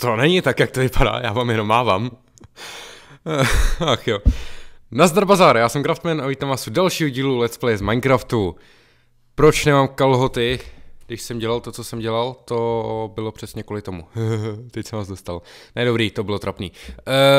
to není tak, jak to vypadá, já vám jenom mávám. Eh, ach jo. Nazdar bazar, já jsem Craftman a vítám vás u dalšího dílu Let's Play z Minecraftu. Proč nemám kalhoty? když jsem dělal to, co jsem dělal, to bylo přesně kvůli tomu. Teď jsem vás dostal. Ne, dobrý, to bylo trapný.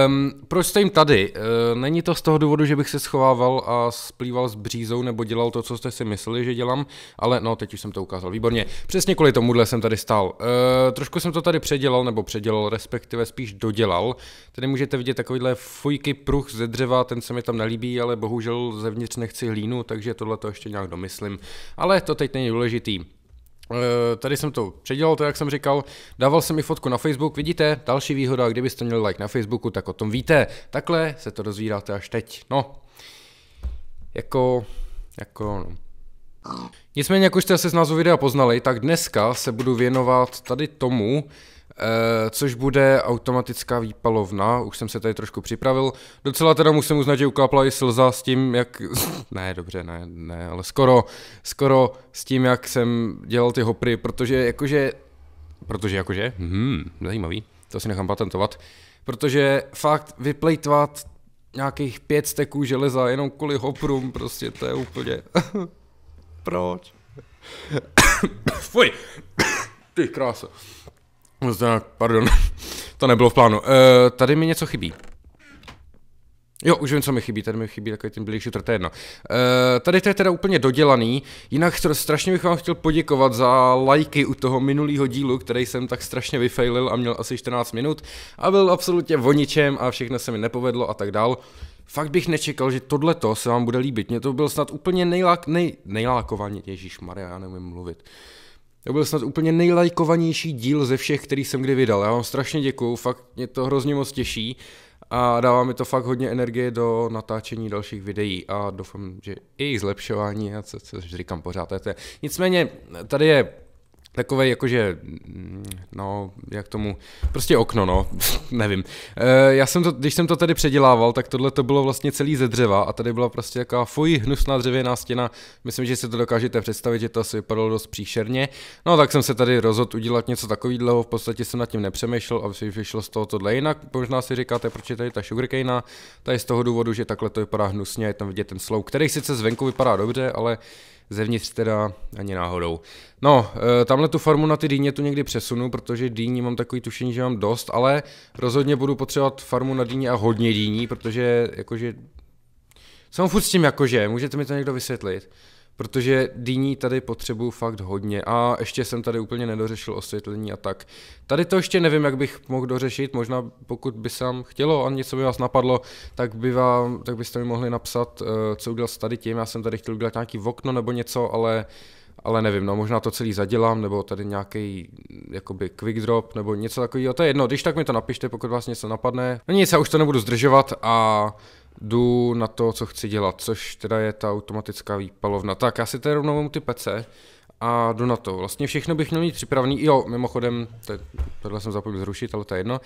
Um, proč jste jim tady? Uh, není to z toho důvodu, že bych se schovával a splýval s břízou nebo dělal to, co jste si mysleli, že dělám, ale no, teď už jsem to ukázal. Výborně. Přesně kvůli tomuhle jsem tady stál. Uh, trošku jsem to tady předělal, nebo předělal, respektive spíš dodělal. Tady můžete vidět takovýhle fujky pruh ze dřeva, ten se mi tam nelíbí, ale bohužel zevnitř nechci hlínu, takže tohle to ještě nějak domyslím. Ale to teď není důležitý. Eh, tady jsem to předělal, to jak jsem říkal, dával jsem mi fotku na Facebook, vidíte, další výhoda, kdybyste měli like na Facebooku, tak o tom víte. Takhle se to dozvíráte až teď. No, jako, jako, no. Nicméně, jak už jste se z názvu videa poznali, tak dneska se budu věnovat tady tomu, Eh, což bude automatická výpalovna, už jsem se tady trošku připravil. Docela teda musím uznat, že uklapla i slza s tím, jak... ne, dobře, ne, ne, ale skoro, skoro s tím, jak jsem dělal ty hopry, protože jakože... Protože jakože, hmm, zajímavý, to si nechám patentovat. Protože fakt vyplejtvat nějakých pět steků železa jenom kvůli hoprům, prostě to je úplně... Proč? Fuj! Ty krása. Pardon, to nebylo v plánu. E, tady mi něco chybí. Jo, už vím, co mi chybí, tady mi chybí takový ten blíž Shooter, to je jedno. E, eh, tady to je teda úplně dodělaný, jinak strašně bych vám chtěl poděkovat za lajky u toho minulého dílu, který jsem tak strašně vyfailil a měl asi 14 minut a byl absolutně voničem a všechno se mi nepovedlo a tak dál. Fakt bych nečekal, že tohleto se vám bude líbit, mě to byl snad úplně nejlák, nej, nejlákovaně, Ježíš Maria, já nevím mluvit. To byl snad úplně nejlajkovanější díl ze všech, který jsem kdy vydal. Já vám strašně děkuju, fakt mě to hrozně moc těší a dává mi to fakt hodně energie do natáčení dalších videí a doufám, že i zlepšování, a co, co říkám pořád, to je. Nicméně tady je takové jakože, mm, no, jak tomu, prostě okno, no, nevím. E, já jsem to, když jsem to tady předělával, tak tohle to bylo vlastně celý ze dřeva a tady byla prostě taková fuj, hnusná dřevěná stěna. Myslím, že si to dokážete představit, že to asi vypadalo dost příšerně. No tak jsem se tady rozhodl udělat něco takového, v podstatě jsem nad tím nepřemýšlel a vyšlo z toho tohle jinak. Možná si říkáte, proč je tady ta sugarcane, ta je z toho důvodu, že takhle to vypadá hnusně, je tam vidět ten slouk, který sice zvenku vypadá dobře, ale zevnitř teda ani náhodou. No, e, tamhle tu farmu na ty dýně tu někdy přesunu, protože dýní mám takový tušení, že mám dost, ale rozhodně budu potřebovat farmu na dýně a hodně dýní, protože jakože jsem furt s tím jakože, můžete mi to někdo vysvětlit protože dýní tady potřebuju fakt hodně a ještě jsem tady úplně nedořešil osvětlení a tak. Tady to ještě nevím, jak bych mohl dořešit, možná pokud by vám chtělo a něco by vás napadlo, tak, by vám, tak byste mi mohli napsat, eh, co udělat s tady tím, já jsem tady chtěl udělat nějaký okno nebo něco, ale ale nevím, no možná to celý zadělám, nebo tady nějaký jakoby quick drop, nebo něco takového, to je jedno, když tak mi to napište, pokud vás něco napadne. No nic, já už to nebudu zdržovat a jdu na to, co chci dělat, což teda je ta automatická výpalovna. Tak, já si tady rovnou vám ty pece a jdu na to. Vlastně všechno bych měl mít připravený. Jo, mimochodem, te, tohle jsem zapomněl zrušit, ale to je jedno.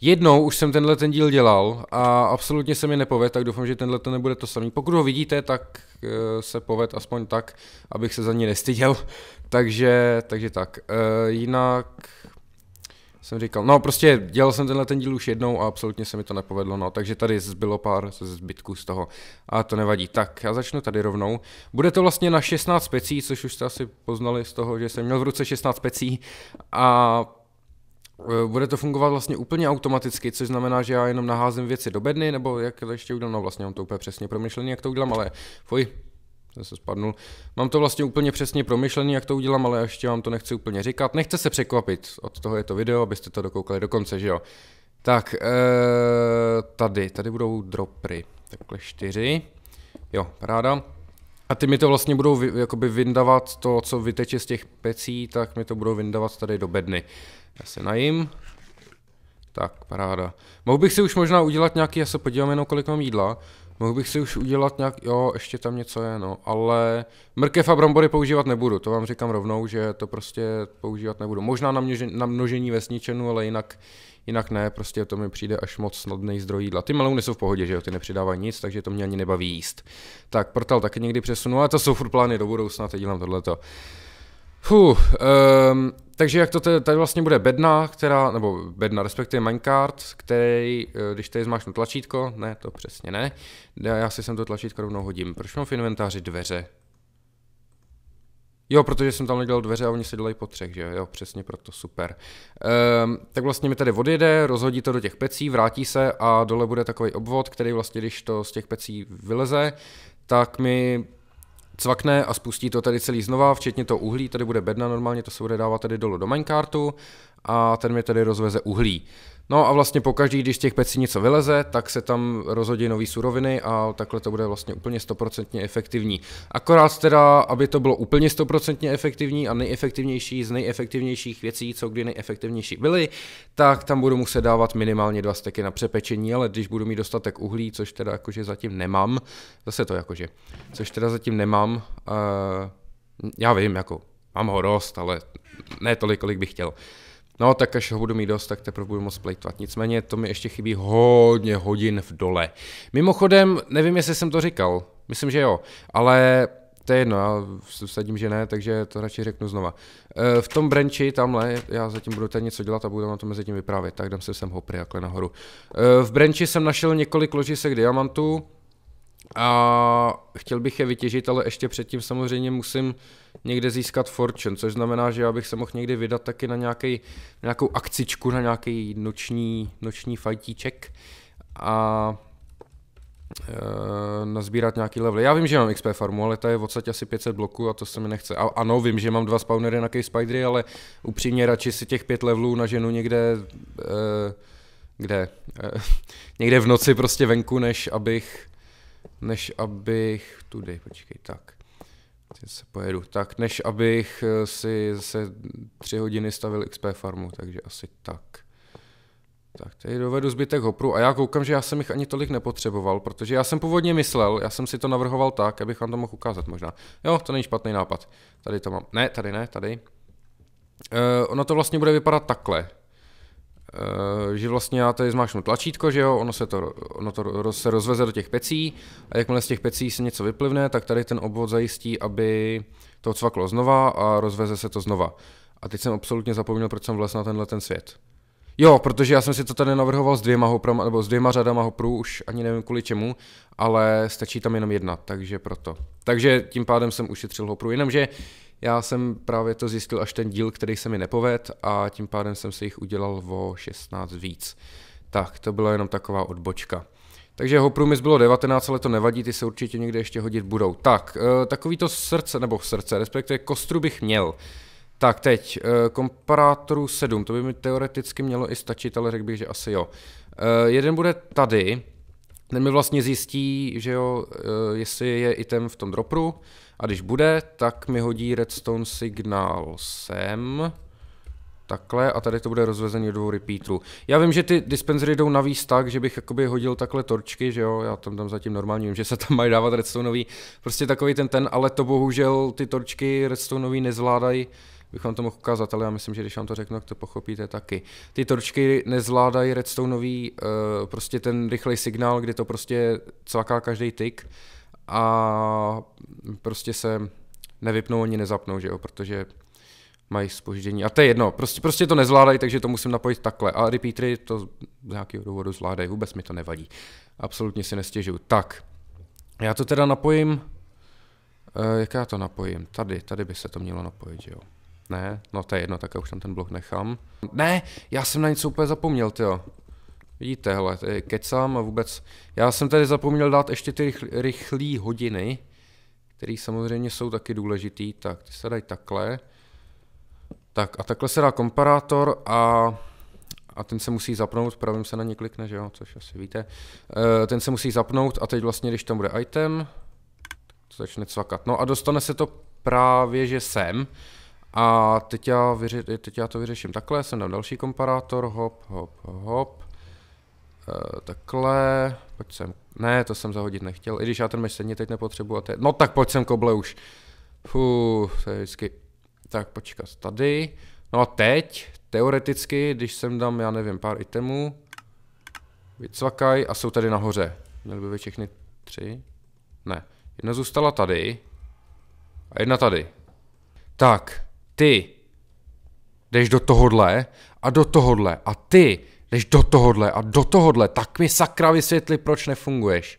Jednou už jsem tenhle ten díl dělal a absolutně se mi nepoved, tak doufám, že tenhle ten nebude to samý. Pokud ho vidíte, tak eh, se poved aspoň tak, abych se za ní nestyděl. takže, takže tak. E, jinak jsem říkal, no prostě dělal jsem tenhle ten díl už jednou a absolutně se mi to nepovedlo, no, takže tady zbylo pár zbytků z toho a to nevadí. Tak, já začnu tady rovnou. Bude to vlastně na 16 pecí, což už jste asi poznali z toho, že jsem měl v ruce 16 pecí a e, bude to fungovat vlastně úplně automaticky, což znamená, že já jenom naházím věci do bedny, nebo jak to ještě udělám, no vlastně on to úplně přesně promyšlený, jak to udělám, ale fuj, jsem se spadnul. Mám to vlastně úplně přesně promyšlený, jak to udělám, ale ještě vám to nechci úplně říkat. Nechce se překvapit, od toho je to video, abyste to dokoukali do konce, že jo. Tak, eh, tady, tady budou dropry, takhle čtyři. Jo, paráda. A ty mi to vlastně budou vy, jakoby vyndavat to, co vyteče z těch pecí, tak mi to budou vyndavat tady do bedny. Já se najím. Tak, paráda. Mohl bych si už možná udělat nějaký, já se podívám jenom, kolik mám jídla. Mohl bych si už udělat nějak, jo, ještě tam něco je, no, ale mrkev a brambory používat nebudu, to vám říkám rovnou, že to prostě používat nebudu. Možná na, měže, na množení vesničenů, ale jinak, jinak ne, prostě to mi přijde až moc snadný zdroj jídla. Ty melouny jsou v pohodě, že jo, ty nepřidávají nic, takže to mě ani nebaví jíst. Tak portal taky někdy přesunu, ale to jsou furt plány do budoucna, teď dělám tohleto. Fuh, um, takže jak to tady, tady vlastně bude bedna, která, nebo bedna, respektive minecart, který, eh, když tady zmášnu tlačítko, ne, to přesně ne, já si sem to tlačítko rovnou hodím. Proč mám v inventáři dveře? Jo, protože jsem tam nedělal dveře a oni se dělají po třech, že jo, jo přesně proto, super. Ehm, tak vlastně mi tady odjede, rozhodí to do těch pecí, vrátí se a dole bude takový obvod, který vlastně, když to z těch pecí vyleze, tak mi cvakne a spustí to tady celý znova, včetně toho uhlí, tady bude bedna, normálně to se bude dávat tady dolů do minecartu a ten mi tady rozveze uhlí. No a vlastně každý, když z těch pecí něco vyleze, tak se tam rozhodí nové suroviny a takhle to bude vlastně úplně stoprocentně efektivní. Akorát teda, aby to bylo úplně stoprocentně efektivní a nejefektivnější z nejefektivnějších věcí, co kdy nejefektivnější byly, tak tam budu muset dávat minimálně dva steky na přepečení, ale když budu mít dostatek uhlí, což teda jakože zatím nemám, zase to jakože, což teda zatím nemám, uh, já vím, jako mám ho rost, ale ne tolik, kolik bych chtěl. No, tak až ho budu mít dost, tak teprve budu moc plejtovat. Nicméně to mi ještě chybí hodně hodin v dole. Mimochodem, nevím, jestli jsem to říkal. Myslím, že jo. Ale to je jedno, já vsadím, že ne, takže to radši řeknu znova. E, v tom branči tamhle, já zatím budu tady něco dělat a budu na to mezi tím vyprávět, tak dám se sem hopry jakhle nahoru. E, v branči jsem našel několik ložisek diamantů, a chtěl bych je vytěžit, ale ještě předtím samozřejmě musím někde získat fortune, což znamená, že já bych se mohl někdy vydat taky na nějaký, nějakou akcičku, na nějaký noční, noční fajtíček a e, nazbírat nějaký level. Já vím, že mám XP farmu, ale ta je v odstatě asi 500 bloků a to se mi nechce. A, ano, vím, že mám dva spawnery na spidery, ale upřímně radši si těch pět levelů naženu někde e, kde? E, někde v noci prostě venku, než abych než abych, tudy, počkej, tak, se pojedu, tak, než abych eh, si zase tři hodiny stavil XP farmu, takže asi tak. Tak tady dovedu zbytek hopru a já koukám, že já jsem jich ani tolik nepotřeboval, protože já jsem původně myslel, já jsem si to navrhoval tak, abych vám to mohl ukázat možná. Jo, to není špatný nápad. Tady to mám. Ne, tady ne, tady. Uh, ono to vlastně bude vypadat takhle. Eh, že vlastně já tady zmášnu tlačítko, že jo, ono se to, ono to roz, se rozveze do těch pecí a jakmile z těch pecí se něco vyplivne, tak tady ten obvod zajistí, aby to cvaklo znova a rozveze se to znova. A teď jsem absolutně zapomněl, proč jsem vlez na tenhle ten svět. Jo, protože já jsem si to tady navrhoval s dvěma hoprama, nebo s dvěma řadama hoprů, už ani nevím kvůli čemu, ale stačí tam jenom jedna, takže proto. Takže tím pádem jsem ušetřil hopru, jenomže uh, já jsem právě to zjistil až ten díl, který se mi nepoved a tím pádem jsem si jich udělal o 16 víc. Tak, to byla jenom taková odbočka. Takže ho průmysl bylo 19, ale to nevadí, ty se určitě někde ještě hodit budou. Tak, eh, takový to srdce, nebo srdce, respektive kostru bych měl. Tak teď, eh, komparátorů 7, to by mi teoreticky mělo i stačit, ale řekl bych, že asi jo. Eh, jeden bude tady, ten mi vlastně zjistí, že jo, jestli je item v tom dropru, a když bude, tak mi hodí redstone signál sem. Takhle a tady to bude rozvezení do dvou repeatrů. Já vím, že ty dispensery jdou navíc tak, že bych jakoby hodil takhle torčky, že jo, já tam tam zatím normálně vím, že se tam mají dávat redstoneový, prostě takový ten ten, ale to bohužel ty torčky redstoneový nezvládají, bych vám to mohl ukázat, ale já myslím, že když vám to řeknu, tak to pochopíte taky. Ty torčky nezvládají redstoneový, uh, prostě ten rychlej signál, kdy to prostě cvaká každý tik, a prostě se nevypnou ani nezapnou, že jo, protože mají spoždění. A to je jedno, prostě, prostě to nezvládají, takže to musím napojit takhle. A repeatry to z nějakého důvodu zvládají, vůbec mi to nevadí. Absolutně si nestěžuju. Tak, já to teda napojím, e, jak já to napojím? Tady, tady by se to mělo napojit, že jo. Ne, no to je jedno, tak já už tam ten blok nechám. Ne, já jsem na něco úplně zapomněl, jo. Vidíte, hele, tady kecám a vůbec. Já jsem tady zapomněl dát ještě ty rychl, rychlé hodiny, které samozřejmě jsou taky důležitý. Tak, ty se dají takhle. Tak a takhle se dá komparátor a, a ten se musí zapnout, pravím se na ně klikne, že jo, což asi víte. E, ten se musí zapnout a teď vlastně, když tam bude item, to začne cvakat. No a dostane se to právě, že sem. A teď já, vyři, teď já to vyřeším takhle, jsem dal další komparátor, hop, hop, hop. Eh, takhle, pojď sem. Ne, to jsem zahodit nechtěl, i když já ten meč teď nepotřebuji. A te... No tak pojď sem koble už. fu, to je vždycky... Tak počkat, tady. No a teď, teoreticky, když sem dám, já nevím, pár itemů, vycvakaj a jsou tady nahoře. Měly by všechny tři? Ne. Jedna zůstala tady a jedna tady. Tak, ty jdeš do tohodle a do tohodle a ty jdeš do tohodle a do tohodle, tak mi sakra vysvětli, proč nefunguješ.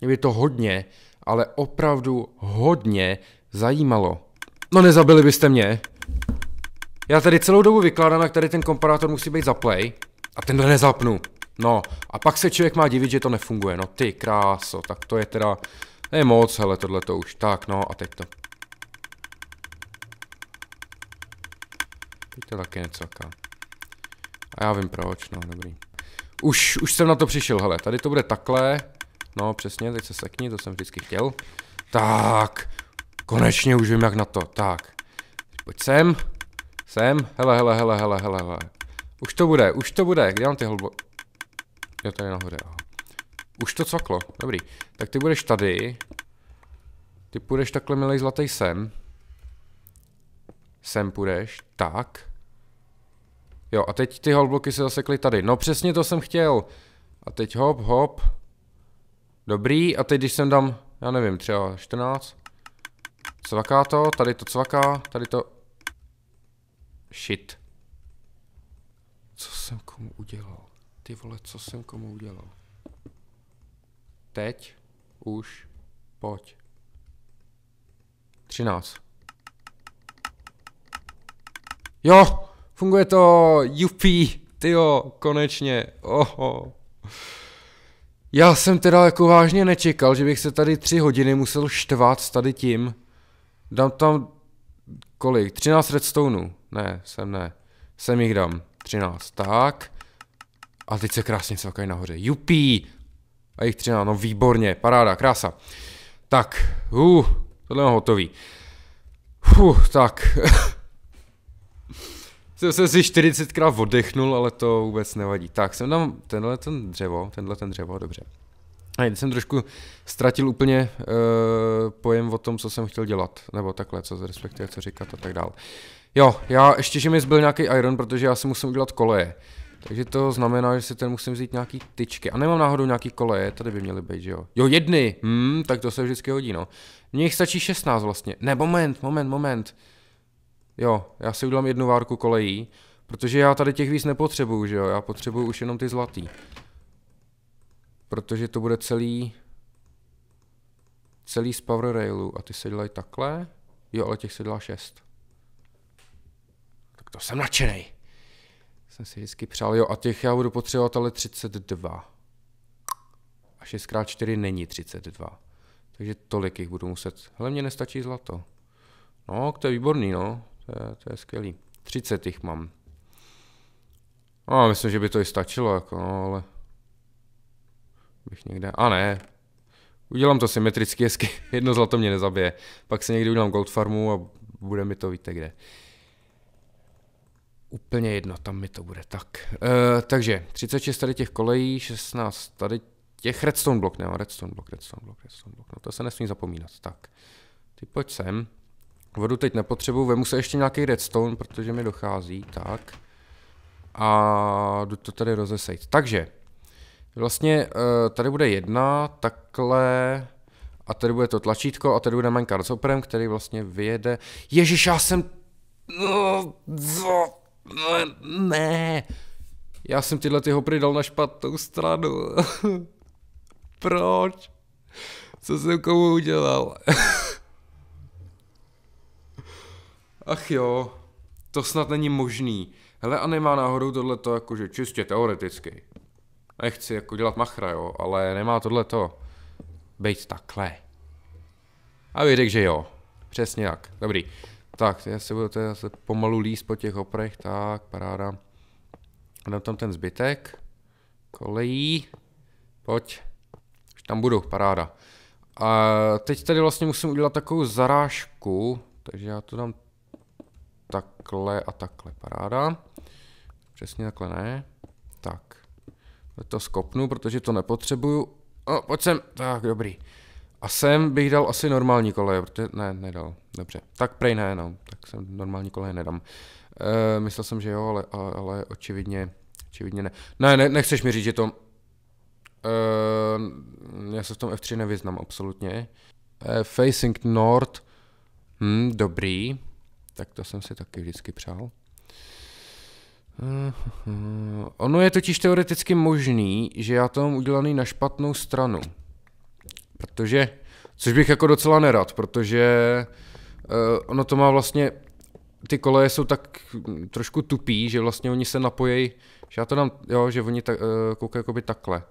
Mě by to hodně, ale opravdu hodně zajímalo. No nezabili byste mě. Já tady celou dobu vykládám, jak tady ten komparátor musí být za play a tenhle nezapnu. No, a pak se člověk má divit, že to nefunguje. No ty kráso, tak to je teda, to je moc, hele, tohle to už. Tak, no a teď to. Teď to taky něco, kam. A já vím proč, no dobrý. Už, už jsem na to přišel, hele, tady to bude takhle. No přesně, teď se sekni, to jsem vždycky chtěl. Tak, konečně už vím jak na to, tak. Pojď sem, sem, hele, hele, hele, hele, hele, hele. Už to bude, už to bude, kde mám ty hlubo... Jo, tady nahoře, aha. Už to cvaklo, dobrý. Tak ty budeš tady. Ty půjdeš takhle milej zlatý sem. Sem půjdeš, tak. Jo, a teď ty holbloky se zasekly tady. No přesně to jsem chtěl. A teď hop, hop. Dobrý, a teď když jsem dám, já nevím, třeba 14. Cvaká to, tady to cvaká, tady to... Shit. Co jsem komu udělal? Ty vole, co jsem komu udělal? Teď už pojď. 13. Jo! Funguje to, jupí, tyjo, konečně, oho. Já jsem teda jako vážně nečekal, že bych se tady tři hodiny musel štvát s tady tím. Dám tam, kolik, 13 redstoneů. Ne, sem ne. Sem jich dám, 13, tak. A teď se krásně celkají nahoře, jupí. A jich 13, no výborně, paráda, krása. Tak, uh, tohle mám hotový. Fuh, tak. jsem, se si 40krát oddechnul, ale to vůbec nevadí. Tak, jsem tam tenhle ten dřevo, tenhle ten dřevo, dobře. A jen jsem trošku ztratil úplně uh, pojem o tom, co jsem chtěl dělat, nebo takhle, co respektive, co říkat a tak dál. Jo, já ještě, že mi zbyl nějaký iron, protože já si musím udělat koleje. Takže to znamená, že si ten musím vzít nějaký tyčky. A nemám náhodou nějaký koleje, tady by měly být, že jo. Jo, jedny, hmm, tak to se vždycky hodí, no. Mně jich stačí 16 vlastně. Ne, moment, moment, moment. Jo, já si udělám jednu várku kolejí, protože já tady těch víc nepotřebuju, že jo, já potřebuju už jenom ty zlatý. Protože to bude celý, celý z power railu a ty se dělají takhle, jo, ale těch se dělá šest. Tak to jsem nadšenej. Jsem si vždycky přál, jo, a těch já budu potřebovat ale 32. A 6x4 není 32. Takže tolik jich budu muset. Hele, mě nestačí zlato. No, to je výborný, no. To je, to je skvělý. 30 jich mám. No, myslím, že by to i stačilo, jako, no, ale... Bych někde... A ne. Udělám to symetricky hezky. Jedno zlato mě nezabije. Pak se někdy udělám gold farmu a bude mi to víte kde. Úplně jedno, tam mi to bude. Tak, e, takže 36 tady těch kolejí, 16 tady těch redstone blok, ne, redstone blok, redstone blok, redstone blok. No to se nesmí zapomínat. Tak, ty pojď sem. Vodu teď nepotřebuju, vemu se ještě nějaký redstone, protože mi dochází, tak. A jdu to tady rozesejt. Takže, vlastně eh, tady bude jedna, takhle, a tady bude to tlačítko, a tady bude minecart s operem, který vlastně vyjede. Ježíš, já jsem... No, ne. Já jsem tyhle ty hopry dal na špatnou stranu. Proč? Co jsem komu udělal? ach jo, to snad není možný. Hele, a nemá náhodou tohleto jakože čistě teoreticky. Nechci jako dělat machra, jo, ale nemá tohleto. být takhle. A vy že jo. Přesně jak. Dobrý. Tak, já se budu teda pomalu líst po těch oprech, tak, paráda. A dám tam ten zbytek. Kolejí. Pojď. Už tam budu, paráda. A teď tady vlastně musím udělat takovou zarážku, takže já to dám takhle a takhle. Paráda. Přesně takhle ne. Tak. To skopnu, protože to nepotřebuju. O, pojď sem. Tak, dobrý. A sem bych dal asi normální koleje, protože... Ne, nedal. Dobře. Tak prej ne, no. Tak sem normální koleje nedám. E, myslel jsem, že jo, ale, ale očividně, očividně ne. Ne, ne, nechceš mi říct, že to... E, já se v tom F3 nevyznám absolutně. E, facing North. Hm, dobrý tak to jsem si taky vždycky přál. Eh, ono je totiž teoreticky možný, že já to mám udělaný na špatnou stranu. Protože, což bych jako docela nerad, protože uh, ono to má vlastně, ty koleje jsou tak trošku tupí, že vlastně oni se napojejí, že já to dám, jo, že oni ta, uh, koukají jakoby takhle.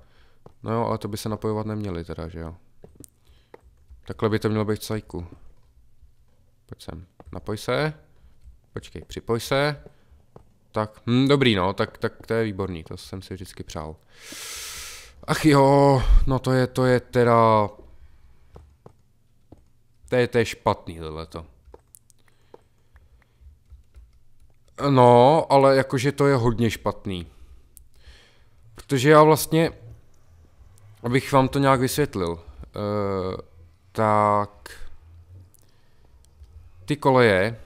No jo, ale to by se napojovat neměli teda, že jo. Takhle by to mělo být v cajku. Pojď sem napoj se, počkej, připoj se, tak, hm, dobrý no, tak, tak to je výborný, to jsem si vždycky přál. Ach jo, no to je, to je teda... To je, to je špatný tohleto. No, ale jakože to je hodně špatný. Protože já vlastně, abych vám to nějak vysvětlil, uh, tak ty koleje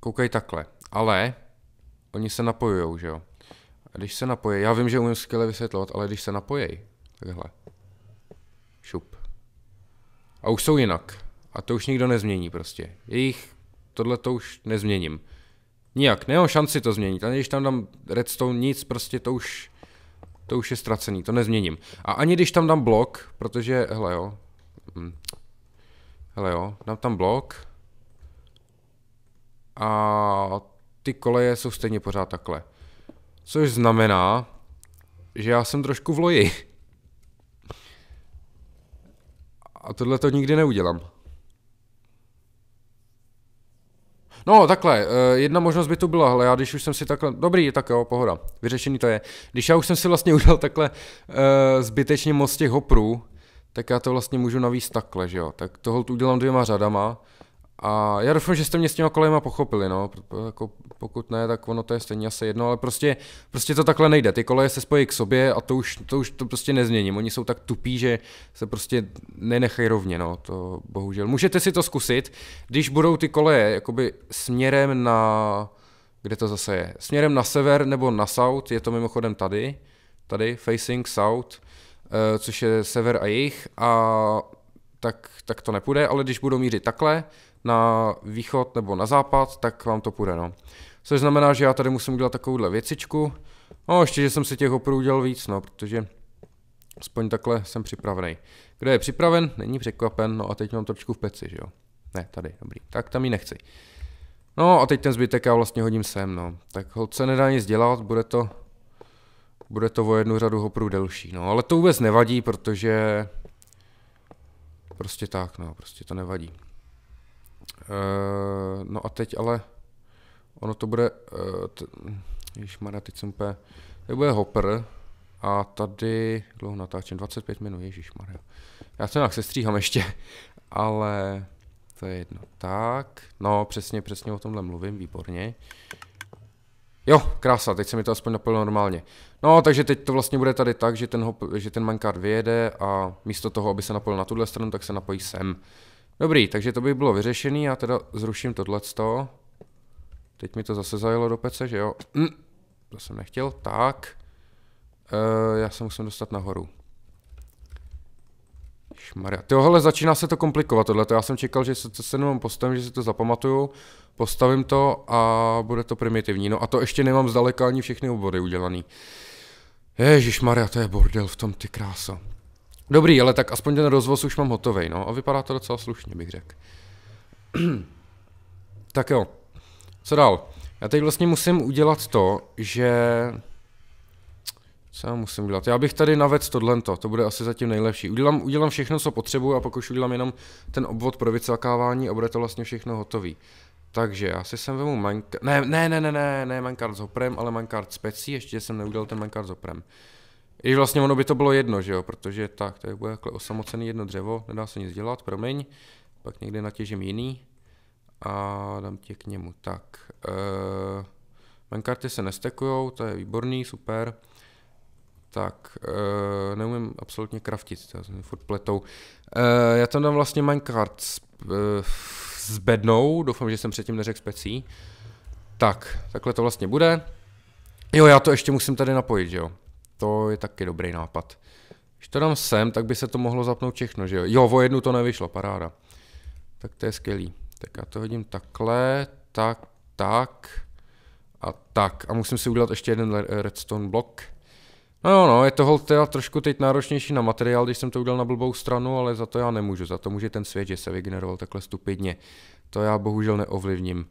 koukají takhle, ale oni se napojujou, že jo. A když se napojí, já vím, že umím skvěle vysvětlovat, ale když se napojí, takhle, šup. A už jsou jinak. A to už nikdo nezmění prostě. Jejich, tohle to už nezměním. Nijak, nemám šanci to změnit. Ani když tam dám redstone, nic, prostě to už, to už je ztracený, to nezměním. A ani když tam dám blok, protože, hele jo, hm, Hele jo, dám tam blok. A ty koleje jsou stejně pořád takhle. Což znamená, že já jsem trošku v loji. A tohle to nikdy neudělám. No, takhle, eh, jedna možnost by tu byla, ale já když už jsem si takhle, dobrý, tak jo, pohoda, vyřešený to je. Když já už jsem si vlastně udělal takhle eh, zbytečně moc těch hoprů, tak já to vlastně můžu navíc takhle, že jo. Tak tohle udělám dvěma řadama a já doufám, že jste mě s těma kolejma pochopili, no, jako pokud ne, tak ono to je stejně asi jedno, ale prostě, prostě to takhle nejde, ty koleje se spojí k sobě a to už, to už to prostě nezměním, oni jsou tak tupí, že se prostě nenechají rovně, no, to bohužel. Můžete si to zkusit, když budou ty koleje jakoby směrem na, kde to zase je, směrem na sever nebo na south, je to mimochodem tady, tady, facing south, Eh, což je sever a jih, a tak, tak to nepůjde, ale když budou mířit takhle na východ nebo na západ, tak vám to půjde, no. Což znamená, že já tady musím udělat takovouhle věcičku. No, ještě, že jsem si těch oprů udělal víc, no, protože aspoň takhle jsem připravený. Kdo je připraven, není překvapen, no a teď mám trošku v peci, že jo. Ne, tady, dobrý, tak tam ji nechci. No a teď ten zbytek já vlastně hodím sem, no. Tak holce nedá nic dělat, bude to bude to o jednu řadu hopru delší. No, ale to vůbec nevadí, protože prostě tak, no, prostě to nevadí. Uh, no a teď ale ono to bude, uh, t, ježišmarja, teď jsem pe, to bude hopr a tady, dlouho natáčím, 25 minut, ježišmarja. Já to nějak sestříhám ještě, ale to je jedno. Tak, no přesně, přesně o tomhle mluvím, výborně. Jo, krása, teď se mi to aspoň naplnilo normálně. No, takže teď to vlastně bude tady tak, že ten, hop, že ten minecart vyjede a místo toho, aby se napojil na tuhle stranu, tak se napojí sem. Dobrý, takže to by bylo vyřešený, já teda zruším tohleto. Teď mi to zase zajelo do pece, že jo? Hm, to jsem nechtěl, tak. E, já se musím dostat nahoru. Šmarja. Ty hele, začíná se to komplikovat tohle. Já jsem čekal, že se to se jenom postavím, že si to zapamatuju, postavím to a bude to primitivní. No a to ještě nemám zdaleka ani všechny obvody udělaný. Ježíš Maria, to je bordel v tom ty kráso. Dobrý, ale tak aspoň ten rozvoz už mám hotový, no a vypadá to docela slušně, bych řekl. tak jo, co dál? Já teď vlastně musím udělat to, že co já musím dělat? Já bych tady navedl tohle, to bude asi zatím nejlepší. Udělám, udělám všechno, co potřebuju a pak už udělám jenom ten obvod pro vycelkávání a bude to vlastně všechno hotový. Takže já si sem vemu Minecraft. ne, ne, ne, ne, ne, ne Minecraft s hoprem, ale Minecraft s pecí, ještě jsem neudělal ten Minecraft s hoprem. I vlastně ono by to bylo jedno, že jo, protože tak, je bude jako osamocený jedno dřevo, nedá se nic dělat, promiň, pak někde natěžím jiný a dám tě k němu, tak. Uh, eh, minecart se nestekujou, to je výborný, super tak uh, neumím absolutně kraftit, to jsem furt pletou. Uh, já tam dám vlastně Minecraft s, uh, s bednou, doufám, že jsem předtím neřekl specí. Tak, takhle to vlastně bude. Jo, já to ještě musím tady napojit, jo. To je taky dobrý nápad. Když to dám sem, tak by se to mohlo zapnout všechno, že jo. Jo, o jednu to nevyšlo, paráda. Tak to je skvělý. Tak já to hodím takhle, tak, tak a tak. A musím si udělat ještě jeden redstone blok. No, no, je to teda trošku teď náročnější na materiál, když jsem to udělal na blbou stranu, ale za to já nemůžu, za to může ten svět, že se vygeneroval takhle stupidně. To já bohužel neovlivním.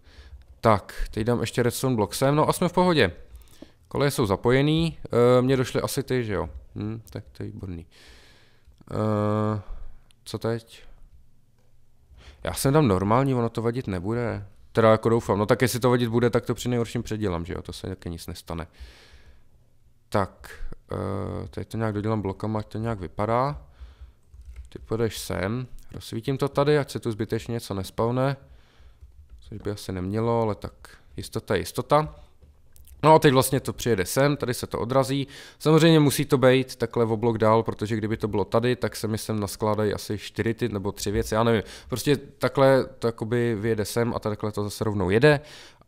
Tak, teď dám ještě redstone blok sem, no a jsme v pohodě. Koleje jsou zapojený, e, mně došly asi ty, že jo. Hm, tak to je výborný. E, co teď? Já jsem tam normální, ono to vadit nebude. Teda jako doufám, no tak jestli to vadit bude, tak to při nejhorším předělám, že jo, to se taky nic nestane tak eh, teď to nějak dodělám blokama, ať to nějak vypadá. Ty půjdeš sem, rozsvítím to tady, ať se tu zbytečně něco nespavne, což by asi nemělo, ale tak jistota je jistota. No a teď vlastně to přijede sem, tady se to odrazí. Samozřejmě musí to být takhle o blok dál, protože kdyby to bylo tady, tak se mi sem naskládají asi čtyři ty nebo tři věci, já nevím. Prostě takhle to jakoby vyjede sem a takhle to zase rovnou jede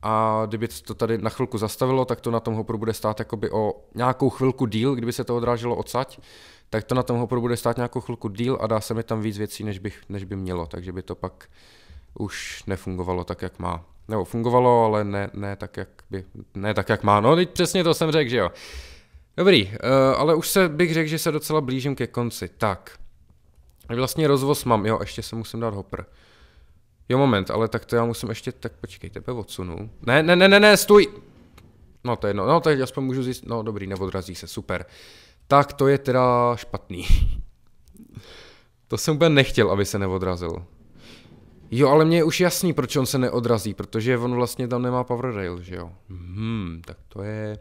a kdyby to tady na chvilku zastavilo, tak to na tom hopru bude stát jakoby o nějakou chvilku díl, kdyby se to odráželo odsaď, tak to na tom hopru bude stát nějakou chvilku díl a dá se mi tam víc věcí, než, bych, než by mělo, takže by to pak už nefungovalo tak, jak má. Nebo fungovalo, ale ne, ne, tak, jak by, ne tak, jak má. No, teď přesně to jsem řekl, že jo. Dobrý, uh, ale už se bych řekl, že se docela blížím ke konci. Tak, vlastně rozvoz mám, jo, ještě se musím dát hopr. Uh, Jo, moment, ale tak to já musím ještě, tak počkej, tebe odsunu. Ne, ne, ne, ne, ne, stůj! No to je jedno, no tak aspoň můžu zjistit, no dobrý, neodrazí se, super. Tak to je teda špatný. to jsem úplně nechtěl, aby se neodrazil. Jo, ale mně je už jasný, proč on se neodrazí, protože on vlastně tam nemá power rail, že jo. Hmm, tak to je,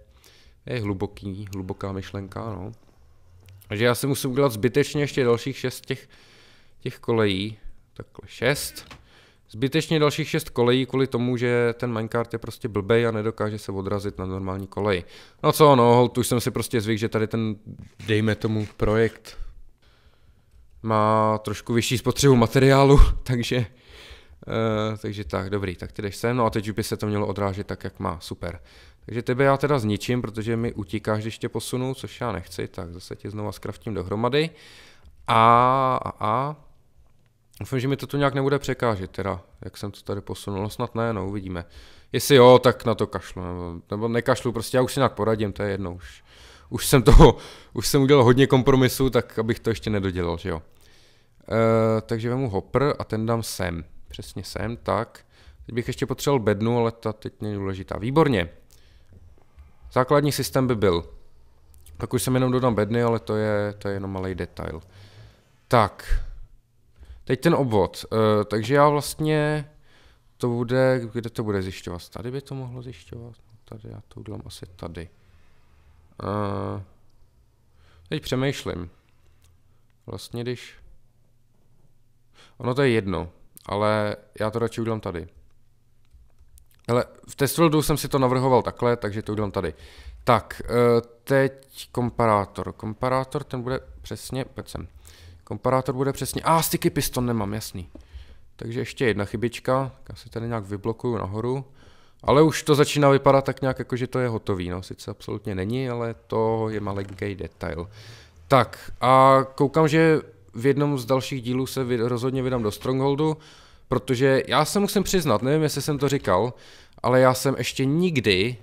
je hluboký, hluboká myšlenka, no. Takže já si musím udělat zbytečně ještě dalších šest těch, těch kolejí. Takhle šest. Zbytečně dalších šest kolejí kvůli tomu, že ten minecart je prostě blbej a nedokáže se odrazit na normální koleji. No co, ono, hold, už jsem si prostě zvyk, že tady ten, dejme tomu, projekt má trošku vyšší spotřebu materiálu, takže, uh, takže tak, dobrý, tak ty jdeš sem, no a teď by se to mělo odrážet tak, jak má, super. Takže tebe já teda zničím, protože mi utíkáš, když tě posunu, což já nechci, tak zase tě znovu zkraftím dohromady. A, a, a, Doufám, že mi to tu nějak nebude překážet, teda, jak jsem to tady posunul, no, snad ne, no, uvidíme. Jestli jo, tak na to kašlu, nebo, nebo nekašlu, prostě já už si nějak poradím, to je jedno, už, už jsem toho, už jsem udělal hodně kompromisů, tak abych to ještě nedodělal, že jo. E, takže vemu hopr a ten dám sem, přesně sem, tak. Teď bych ještě potřeboval bednu, ale ta teď není důležitá. Výborně. Základní systém by byl. Pak už jsem jenom dodám bedny, ale to je, to je jenom malý detail. Tak, Teď ten obvod, uh, takže já vlastně, to bude, kde to bude zjišťovat? Tady by to mohlo zjišťovat, no, tady já to udělám asi tady. Uh, teď přemýšlím, vlastně když, ono to je jedno, ale já to radši udělám tady. Ale v testu jsem si to navrhoval takhle, takže to udělám tady. Tak, eh, teď komparátor. Komparátor, ten bude přesně, pojď sem. Komparátor bude přesně... A, ah, sticky piston nemám, jasný. Takže ještě jedna chybička, já si tady nějak vyblokuju nahoru. Ale už to začíná vypadat tak nějak jako, že to je hotový, no, sice absolutně není, ale to je malinký detail. Tak a koukám, že v jednom z dalších dílů se vy, rozhodně vydám do Strongholdu, protože já se musím přiznat, nevím, jestli jsem to říkal, ale já jsem ještě nikdy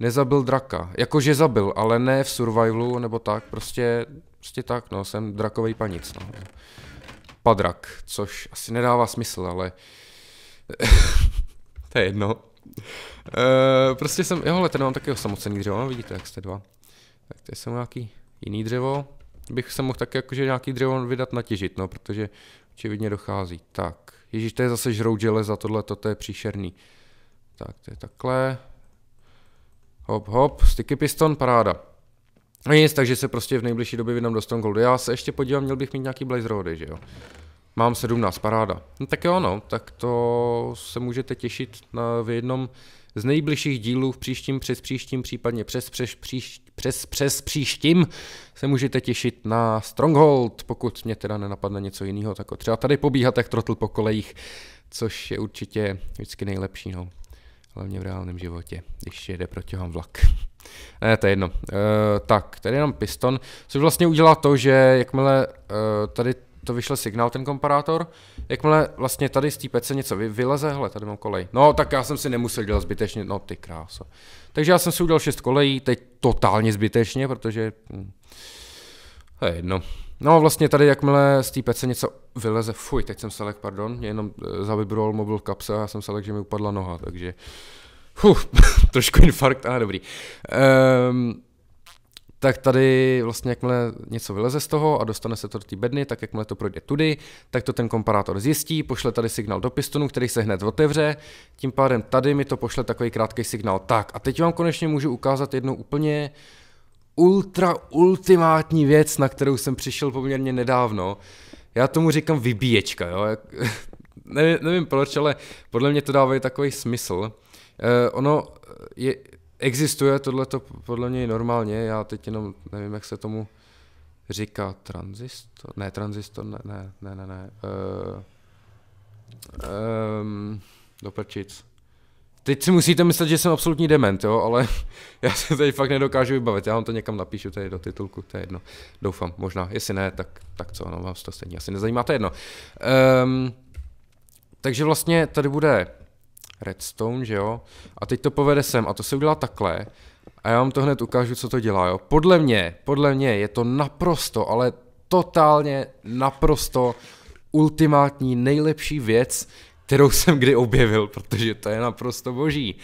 nezabil draka. Jakože zabil, ale ne v survivalu nebo tak, prostě Prostě tak, no, jsem drakovej panic, no. Padrak, což asi nedává smysl, ale... to je jedno. E, prostě jsem, jo, ale tady mám taky osamocený dřevo, no, vidíte, jak jste dva. Tak je jsem nějaký jiný dřevo. Bych se mohl taky jakože nějaký dřevo vydat natěžit, no, protože očividně dochází. Tak, ježíš, to je zase žrout železa, tohle, to je příšerný. Tak, to je takhle. Hop, hop, sticky piston, paráda. No nic, takže se prostě v nejbližší době vydám do Stone Já se ještě podívám, měl bych mít nějaký Blaze Rody, že jo. Mám 17, paráda. No tak jo, no, tak to se můžete těšit na, v jednom z nejbližších dílů v příštím, přes příštím, případně přes, přes, příš, přes, přes příštím se můžete těšit na Stronghold, pokud mě teda nenapadne něco jiného, tak třeba tady pobíhat jak trotl po kolejích, což je určitě vždycky nejlepší, no. Hlavně v reálném životě, když jede proti vám vlak. Ne, to je jedno. E, tak, tady jenom piston, což vlastně udělá to, že jakmile e, tady to vyšle signál, ten komparátor, jakmile vlastně tady z té pece něco vy, vyleze, hele, tady mám kolej. No, tak já jsem si nemusel dělat zbytečně, no ty kráso. Takže já jsem si udělal šest kolejí, teď totálně zbytečně, protože... Hm, to je jedno. No a vlastně tady, jakmile z té pece něco vyleze, fuj, teď jsem lek, pardon, mě jenom eh, zavibroval mobil kapsa a já jsem lek, že mi upadla noha, takže... Uh, Huh, trošku infarkt, ale dobrý. Um, tak tady vlastně jakmile něco vyleze z toho a dostane se to do té bedny, tak jakmile to projde tudy, tak to ten komparátor zjistí, pošle tady signál do pistonu, který se hned otevře, tím pádem tady mi to pošle takový krátký signál. Tak a teď vám konečně můžu ukázat jednu úplně ultra ultimátní věc, na kterou jsem přišel poměrně nedávno. Já tomu říkám vybíječka, jo. nevím, nevím proč, ale podle mě to dávají takový smysl. Uh, ono eh, je, existuje tohle podle mě normálně, já teď jenom nevím, jak se tomu říká transistor, ne transistor, ne, ne, ne, ne, ne. Uh, um, do Teď si musíte myslet, že jsem absolutní dement, jo, ale já se tady fakt nedokážu vybavit. Já vám to někam napíšu tady do titulku, to je jedno. Doufám, možná. Jestli ne, tak, tak co, no, vás to stejně asi nezajímá, to je jedno. Um, takže vlastně tady bude redstone, že jo, a teď to povede sem a to se udělá takhle a já vám to hned ukážu, co to dělá, jo. Podle mě, podle mě je to naprosto, ale totálně naprosto ultimátní nejlepší věc, kterou jsem kdy objevil, protože to je naprosto boží.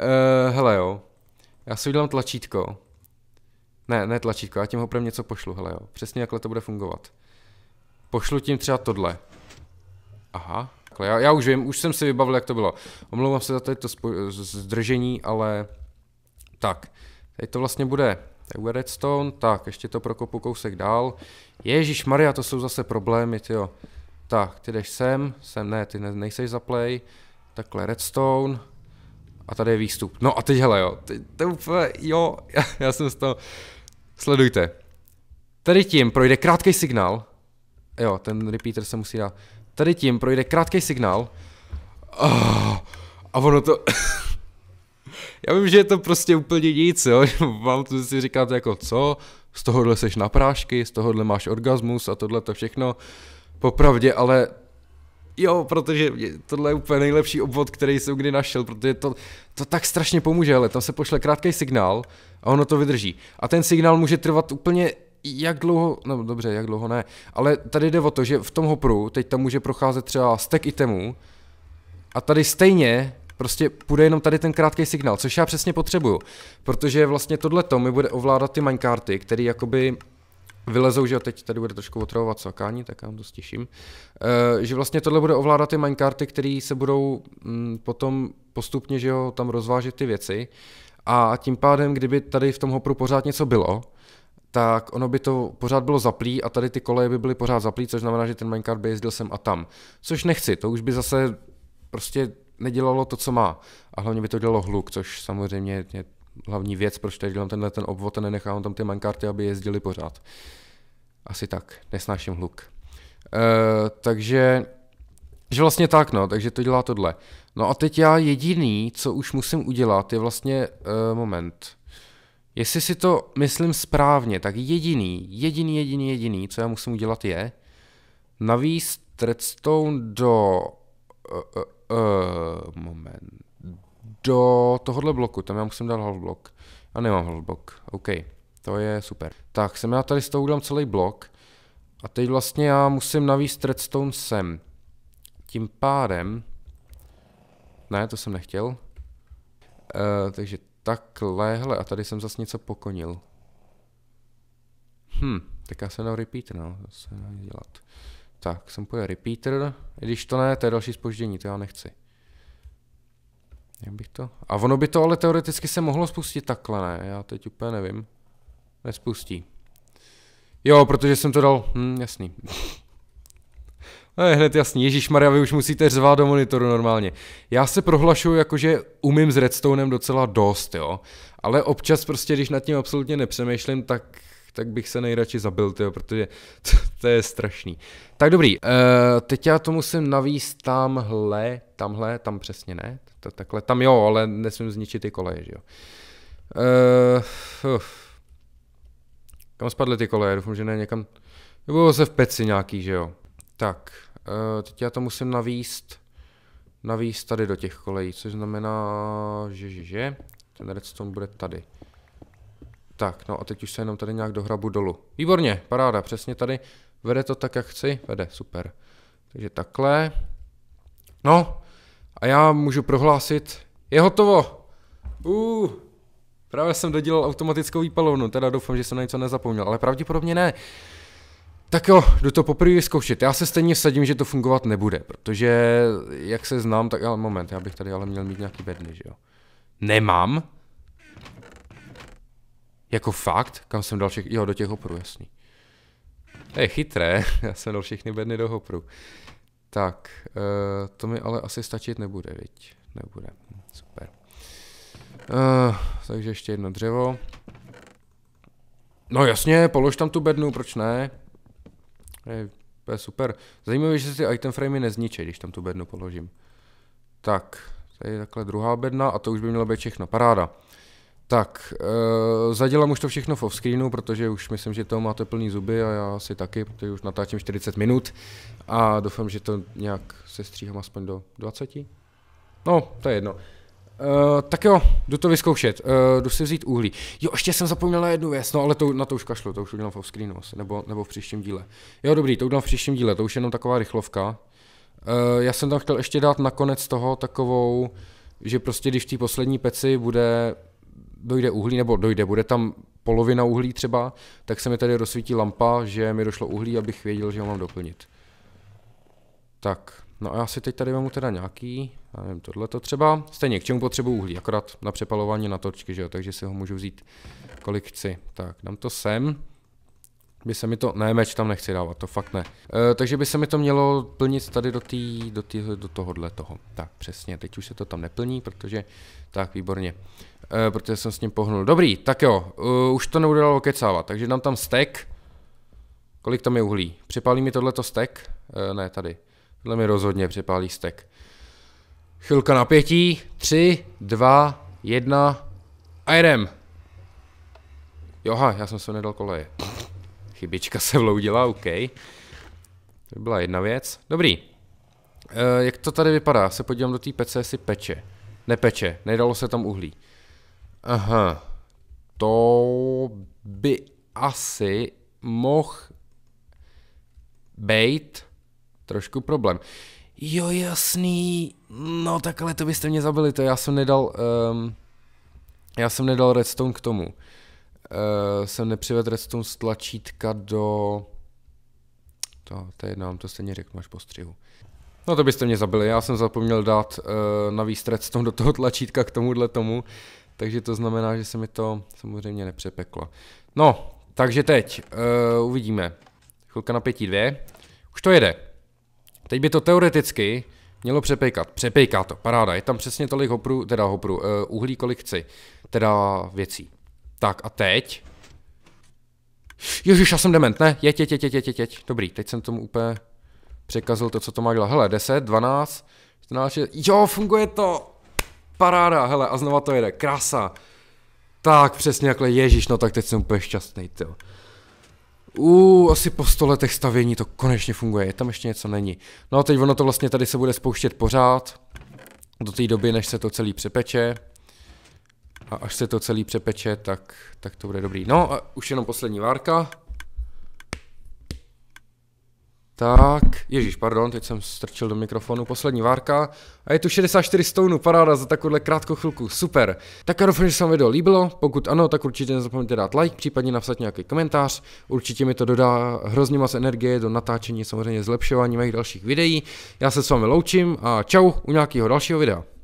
Uh, hele jo, já si udělám tlačítko. Ne, ne tlačítko, já tím hoprem něco pošlu, hele jo. Přesně jakhle to bude fungovat. Pošlu tím třeba tohle. Aha, takhle. Jako, já, já už vím, už jsem si vybavil, jak to bylo. Omlouvám se za tady to spo- zdržení, ale tak. Teď to vlastně bude tak bude redstone, tak ještě to prokopu kousek dál. Ježíš Maria, to jsou zase problémy, ty jo. Tak, ty jdeš sem, sem ne, ty ne, nejseš za play. Takhle redstone. A tady je výstup. No a teď hele jo, ty, to úplně, jo, já, já jsem z toho, sledujte. Tady tím projde krátký signál. Jo, ten repeater se musí dát tady tím projde krátký signál. Ah, a ono to... Já vím, že je to prostě úplně nic, jo. Vám tu si říkáte jako, co? Z tohohle seš na prášky, z tohohle máš orgasmus a tohle to všechno. Popravdě, ale jo, protože tohle je úplně nejlepší obvod, který jsem kdy našel, protože to, to tak strašně pomůže, ale tam se pošle krátký signál a ono to vydrží. A ten signál může trvat úplně jak dlouho, no dobře, jak dlouho ne, ale tady jde o to, že v tom hopru teď tam může procházet třeba stack itemů a tady stejně prostě půjde jenom tady ten krátký signál, což já přesně potřebuju, protože vlastně to mi bude ovládat ty minecarty, které jakoby vylezou, že teď tady bude trošku otravovat sakání, tak já vám to stěším, e, eh, že vlastně tohle bude ovládat ty minecarty, které se budou mm, potom postupně, že jo, tam rozvážet ty věci a tím pádem, kdyby tady v tom hopru pořád něco bylo, tak ono by to pořád bylo zaplý a tady ty koleje by byly pořád zaplý, což znamená, že ten minecart by jezdil sem a tam. Což nechci, to už by zase prostě nedělalo to, co má. A hlavně by to dělalo hluk, což samozřejmě je hlavní věc, proč tady dělám tenhle ten obvod a nenechám tam ty minecarty, aby jezdili pořád. Asi tak, nesnáším hluk. Uh, takže že vlastně tak, no, takže to dělá tohle. No a teď já jediný, co už musím udělat, je vlastně, uh, moment, Jestli si to myslím správně, tak jediný, jediný, jediný, jediný, co já musím udělat je navíc Redstone do... Uh, uh, uh, moment. Do tohohle bloku, tam já musím dát half block. A nemám half block, OK. To je super. Tak, jsem já tady s tou udělám celý blok. A teď vlastně já musím navíc redstone sem. Tím pádem... Ne, to jsem nechtěl. Uh, takže Takhle, hele, a tady jsem zase něco pokonil. Hm, tak já se na repeater, no, zase dělat. Tak, jsem pojel repeater, i když to ne, to je další spoždění, to já nechci. Jak bych to... A ono by to ale teoreticky se mohlo spustit takhle, ne? Já teď úplně nevím. Nespustí. Jo, protože jsem to dal... Hm, jasný. A no, je hned jasný, Ježíš Maria, vy už musíte řvát do monitoru normálně. Já se prohlašuju, jakože umím s Redstonem docela dost, jo. Ale občas prostě, když nad tím absolutně nepřemýšlím, tak tak bych se nejradši zabil, tyjo, protože to, to je strašný. Tak dobrý, uh, teď já to musím navíst tamhle, tamhle, tam přesně ne, to, takhle, tam jo, ale nesmím zničit ty koleje, že jo. Uh, uh. Kam spadly ty koleje, doufám, že ne někam, nebo se v peci nějaký, že jo. Tak, Eh, teď já to musím navíst, navíst tady do těch kolejí, což znamená, že, že, že, ten redstone bude tady. Tak, no a teď už se jenom tady nějak dohrabu dolů. Výborně, paráda, přesně tady. Vede to tak, jak chci? Vede, super. Takže takhle. No, a já můžu prohlásit, je hotovo. Uh, právě jsem dodělal automatickou výpalovnu, teda doufám, že jsem na něco nezapomněl, ale pravděpodobně ne. Uh, tak jo, jdu to poprvé vyzkoušet. Já se stejně sadím, že to fungovat nebude, protože jak se znám, tak ale moment, já bych tady ale měl mít nějaký bedny, že jo. Nemám? Jako fakt? Kam jsem dal všechny? Jo, do těch hopru, jasný. To je chytré, já jsem dal všechny bedny do hopru. Tak, uh, to mi ale asi stačit nebude, viď? Nebude, super. Uh, takže ještě jedno dřevo. No jasně, polož tam tu bednu, proč ne? Je, to je super. Zajímavé, že si item framey nezničí, když tam tu bednu položím. Tak, tady je takhle druhá bedna a to už by mělo být všechno. Paráda. Tak, e, zadělám už to všechno v offscreenu, protože už myslím, že to máte plný zuby a já si taky, protože už natáčím 40 minut a doufám, že to nějak se stříhám aspoň do 20. No, to je jedno. Uh, tak jo, jdu to vyzkoušet, uh, jdu si vzít uhlí. Jo, ještě jsem zapomněl na jednu věc, no ale to, na to už kašlu, to už udělám v offscreenu asi, nebo, nebo v příštím díle. Jo, dobrý, to udělám v příštím díle, to už je jenom taková rychlovka. Uh, já jsem tam chtěl ještě dát nakonec toho takovou, že prostě když v té poslední peci bude, dojde uhlí, nebo dojde, bude tam polovina uhlí třeba, tak se mi tady rozsvítí lampa, že mi došlo uhlí, abych věděl, že ho mám doplnit. Tak, No a já si teď tady mám teda nějaký, já nevím, tohle to třeba. Stejně k čemu potřebuji uhlí, akorát na přepalování na točky, že jo, takže si ho můžu vzít kolik chci. Tak, dám to sem. By se mi to, ne, meč tam nechci dávat, to fakt ne. E, takže by se mi to mělo plnit tady do, tý, do, tý, do tohohle toho. Tak, přesně, teď už se to tam neplní, protože, tak, výborně. E, protože jsem s ním pohnul. Dobrý, tak jo, e, už to nebude dalo kecávat, takže dám tam stek. Kolik tam je uhlí? Připálí mi tohleto stek? E, ne, tady. Tohle mi rozhodně přepálí stek. Chvilka napětí. Tři, dva, jedna a jedem. Joha, já jsem se nedal koleje. Chybička se vloudila, OK. To byla jedna věc. Dobrý. E, jak to tady vypadá? Se podívám do té pece, jestli peče. Nepeče, nedalo se tam uhlí. Aha. To by asi mohl bejt trošku problém. Jo, jasný, no tak ale to byste mě zabili, to já jsem nedal, um, já jsem nedal redstone k tomu. Uh, jsem nepřivedl redstone z tlačítka do... To, to je jednám, to stejně řeknu až po střihu. No to byste mě zabili, já jsem zapomněl dát uh, navíc redstone do toho tlačítka k tomuhle tomu, takže to znamená, že se mi to samozřejmě nepřepeklo. No, takže teď uh, uvidíme. Chvilka na pětí dvě. Už to jede. Teď by to teoreticky mělo přepejkat. Přepejká to, paráda. Je tam přesně tolik hopru, teda hopru, uh, uhlí, kolik chci. Teda věcí. Tak a teď... Ježiš, já jsem dement, ne? Jeď, jeď, jeď, jeď, jeď, jeď. Dobrý, teď jsem tomu úplně překazil to, co to má dělat. Hele, 10, 12, 14, 6. Jo, funguje to! Paráda, hele, a znova to jede. Krása. Tak, přesně jakhle, ježiš. no tak teď jsem úplně šťastný, ty. U, asi po 100 letech stavění to konečně funguje, je tam ještě něco není. No a teď ono to vlastně tady se bude spouštět pořád, do té doby, než se to celý přepeče. A až se to celý přepeče, tak, tak to bude dobrý. No a už jenom poslední várka. Tak, ježíš, pardon, teď jsem strčil do mikrofonu poslední várka. A je tu 64 stounů, paráda za takovouhle krátkou chvilku, super. Tak já doufám, že se vám video líbilo, pokud ano, tak určitě nezapomeňte dát like, případně napsat nějaký komentář, určitě mi to dodá hrozně moc energie do natáčení, samozřejmě zlepšování mých dalších videí. Já se s vámi loučím a čau u nějakého dalšího videa.